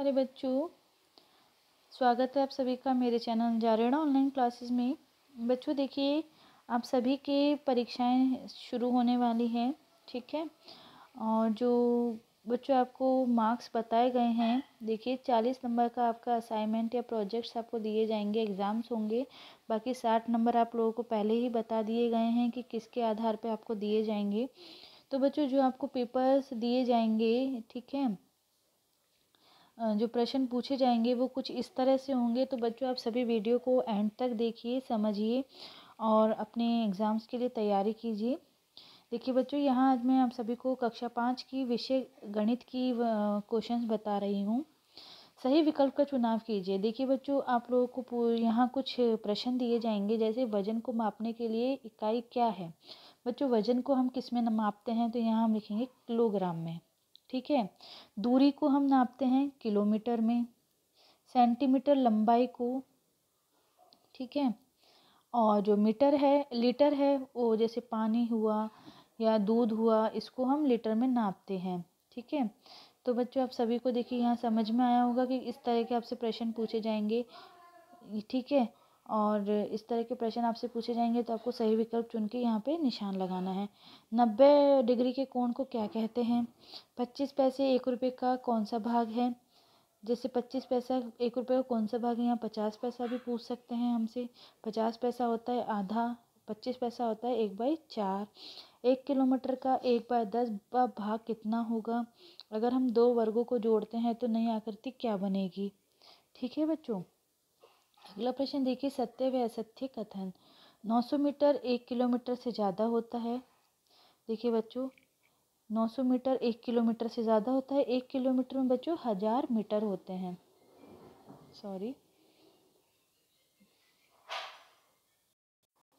प्यारे बच्चों स्वागत है आप सभी का मेरे चैनल जारेड़ा ऑनलाइन क्लासेस में बच्चों देखिए आप सभी के परीक्षाएं शुरू होने वाली हैं ठीक है और जो बच्चों आपको मार्क्स बताए गए हैं देखिए चालीस नंबर का आपका असाइनमेंट या प्रोजेक्ट्स आपको दिए जाएंगे एग्ज़ाम्स होंगे बाकी साठ नंबर आप लोगों को पहले ही बता दिए गए हैं कि किसके आधार पर आपको दिए जाएंगे तो बच्चों जो आपको पेपर्स दिए जाएंगे ठीक है जो प्रश्न पूछे जाएंगे वो कुछ इस तरह से होंगे तो बच्चों आप सभी वीडियो को एंड तक देखिए समझिए और अपने एग्ज़ाम्स के लिए तैयारी कीजिए देखिए बच्चों यहाँ आज मैं आप सभी को कक्षा पाँच की विषय गणित की क्वेश्चंस बता रही हूँ सही विकल्प का चुनाव कीजिए देखिए बच्चों आप लोगों को यहाँ कुछ प्रश्न दिए जाएंगे जैसे वजन को मापने के लिए इकाई क्या है बच्चों वजन को हम किस में मापते हैं तो यहाँ हम लिखेंगे किलोग्राम में ठीक है दूरी को हम नापते हैं किलोमीटर में सेंटीमीटर लंबाई को ठीक है और जो मीटर है लीटर है वो जैसे पानी हुआ या दूध हुआ इसको हम लीटर में नापते हैं ठीक है तो बच्चों आप सभी को देखिए यहाँ समझ में आया होगा कि इस तरह के आपसे प्रश्न पूछे जाएंगे ठीक है और इस तरह के प्रश्न आपसे पूछे जाएंगे तो आपको सही विकल्प चुन के यहाँ पे निशान लगाना है नब्बे डिग्री के कोण को क्या कहते हैं पच्चीस पैसे एक रुपये का कौन सा भाग है जैसे पच्चीस पैसा एक रुपये का कौन सा भाग है यहाँ पचास पैसा भी पूछ सकते हैं हमसे पचास पैसा होता है आधा पच्चीस पैसा होता है एक बाई चार एक किलोमीटर का एक बाय दस का भाग कितना होगा अगर हम दो वर्गों को जोड़ते हैं तो नई आकृति क्या बनेगी ठीक है बच्चों अगला प्रश्न देखिए सत्य व असत्य कथन 900 मीटर एक किलोमीटर से ज़्यादा होता है देखिए बच्चों 900 मीटर एक किलोमीटर से ज़्यादा होता है एक किलोमीटर में बच्चों हज़ार मीटर होते हैं सॉरी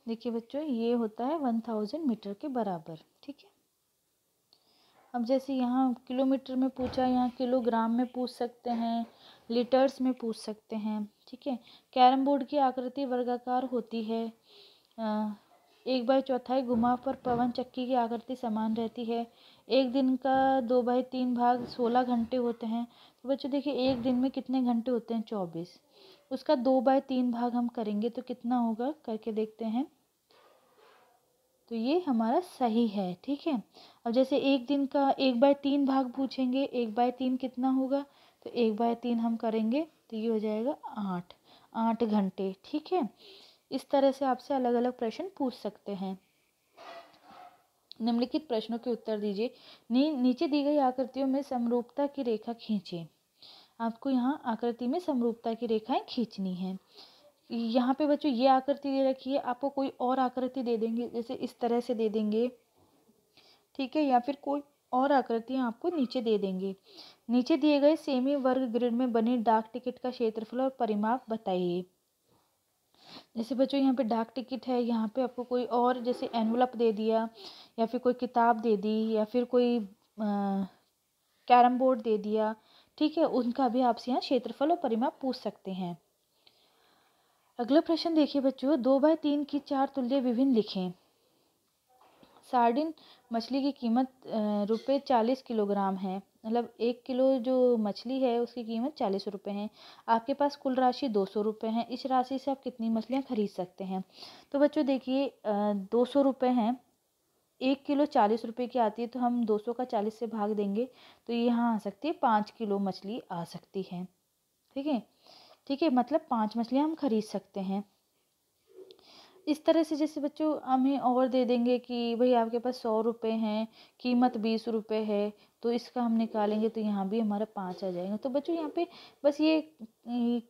देखिए बच्चों ये होता है वन थाउजेंड मीटर के बराबर ठीक है अब जैसे यहाँ किलोमीटर में पूछा यहाँ किलोग्राम में पूछ सकते हैं लीटर्स में पूछ सकते हैं ठीक है कैरम बोर्ड की आकृति वर्गाकार होती है एक बाई चौथाई घुमाव पर पवन चक्की की आकृति समान रहती है एक दिन का दो बाई तीन भाग सोलह घंटे होते हैं तो बच्चों देखिए एक दिन में कितने घंटे होते हैं चौबीस उसका दो बाय तीन भाग हम करेंगे तो कितना होगा करके देखते हैं तो ये हमारा सही है ठीक है अब जैसे एक दिन का एक बाय तीन भाग पूछेंगे एक बाय तीन कितना होगा तो एक बाय तीन हम करेंगे तो ये हो जाएगा आठ आठ घंटे ठीक है इस तरह से आपसे अलग अलग प्रश्न पूछ सकते हैं निम्नलिखित प्रश्नों के उत्तर दीजिए नी, नीचे दी गई आकृतियों में समरूपता की रेखा खींचे आपको यहाँ आकृति में समरूपता की रेखाएं खींचनी है यहाँ पे बच्चों ये आकृति दे रखी है आपको कोई और आकृति दे देंगे जैसे इस तरह से दे देंगे ठीक है या फिर कोई और आकृतियाँ आपको नीचे दे देंगे नीचे दिए गए सेमी वर्ग ग्रिड में बने डाक टिकट का क्षेत्रफल और परिमाप बताइए जैसे बच्चों यहाँ पे डाक टिकट है यहाँ पे आपको कोई और जैसे एनवलप दे दिया या फिर कोई किताब दे दी या फिर कोई कैरम बोर्ड दे दिया ठीक है उनका भी आपसे यहाँ क्षेत्रफल और परिमाप पूछ सकते हैं अगला प्रश्न देखिए बच्चों दो बाय तीन की चार तुल्य विभिन्न लिखें सार्डिन मछली की कीमत रुपये चालीस किलोग्राम है मतलब एक किलो जो मछली है उसकी कीमत चालीस रुपये है आपके पास कुल राशि दो सौ रुपये है इस राशि से आप कितनी मछलियाँ खरीद सकते हैं तो बच्चों देखिए दो सौ रुपये हैं एक किलो चालीस रुपये की आती है तो हम दो सौ का चालीस से भाग देंगे तो यहाँ आ सकती है पाँच किलो मछली आ सकती है ठीक है ठीक है मतलब पांच मछलियाँ हम खरीद सकते हैं इस तरह से जैसे बच्चों हमें और दे देंगे कि भाई आपके पास सौ रुपये हैं कीमत बीस रुपये है तो इसका हम निकालेंगे तो यहाँ भी हमारा पाँच आ जाएगा तो बच्चों यहाँ पे बस ये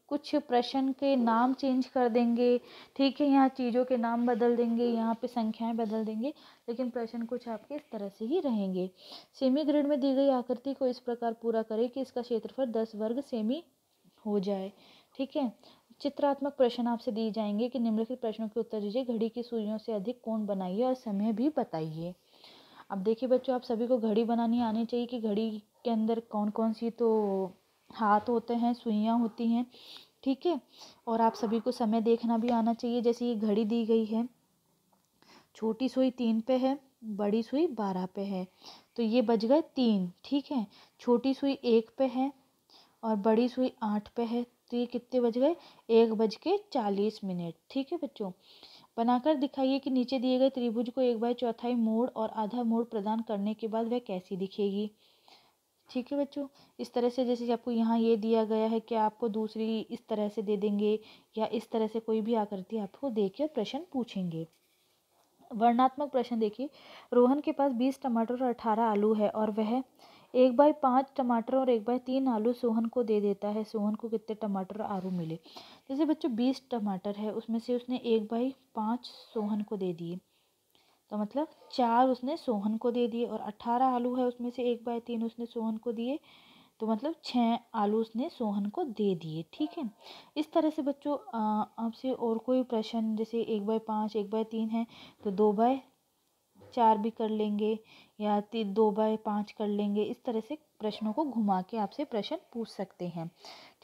कुछ प्रश्न के नाम चेंज कर देंगे ठीक है यहाँ चीज़ों के नाम बदल देंगे यहाँ पे संख्याएं बदल देंगे लेकिन प्रश्न कुछ आपके इस तरह से ही रहेंगे सेमी ग्रेड में दी गई आकृति को इस प्रकार पूरा करें कि इसका क्षेत्रफल दस वर्ग सेमी हो जाए ठीक है चित्रात्मक प्रश्न आपसे दिए जाएंगे कि निम्नलिखित प्रश्नों के उत्तर दीजिए घड़ी की सुइयों से अधिक कोण बनाइए और समय भी बताइए अब देखिए बच्चों आप सभी को घड़ी बनानी आनी चाहिए कि घड़ी के अंदर कौन कौन सी तो हाथ होते हैं सुइयाँ होती हैं ठीक है और आप सभी को समय देखना भी आना चाहिए जैसे ये घड़ी दी गई है छोटी सुई तीन पे है बड़ी सुई बारह पे है तो ये बज गए तीन ठीक है छोटी सुई एक पे है और बड़ी सुई आठ पे है तो ये कितने बज गए एक बज के चालीस मिनट ठीक है बच्चों बनाकर दिखाइए कि नीचे दिए गए त्रिभुज को एक बाय चौथाई मोड़ और आधा मोड़ प्रदान करने के बाद वह कैसी दिखेगी ठीक है बच्चों इस तरह से जैसे आपको यहाँ ये दिया गया है कि आपको दूसरी इस तरह से दे देंगे या इस तरह से कोई भी आकृति आपको दे के प्रश्न पूछेंगे वर्णात्मक प्रश्न देखिए रोहन के पास बीस टमाटर और अठारह आलू है और वह एक बाई पाँच टमाटर और एक बाई तीन आलू सोहन को दे देता है सोहन को कितने टमाटर और आलू मिले जैसे बच्चों बीस टमाटर है उसमें से उसने एक बाई पाँच सोहन को दे दिए तो मतलब चार उसने सोहन को दे दिए और अट्ठारह आलू है उसमें से एक बाई तीन उसने सोहन को दिए तो मतलब छः आलू उसने सोहन को दे दिए ठीक है इस तरह से बच्चों आपसे और कोई प्रश्न जैसे एक बाय पाँच एक बाय तीन है तो दो बाय चार भी कर लेंगे या तीन दो बाय पाँच कर लेंगे इस तरह से प्रश्नों को घुमा के आपसे प्रश्न पूछ सकते हैं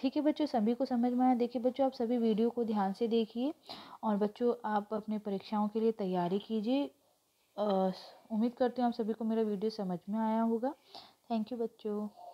ठीक है बच्चों सभी को समझ में आया देखिए बच्चों आप सभी वीडियो को ध्यान से देखिए और बच्चों आप अपने परीक्षाओं के लिए तैयारी कीजिए उम्मीद करती हूँ आप सभी को मेरा वीडियो समझ में आया होगा थैंक यू बच्चों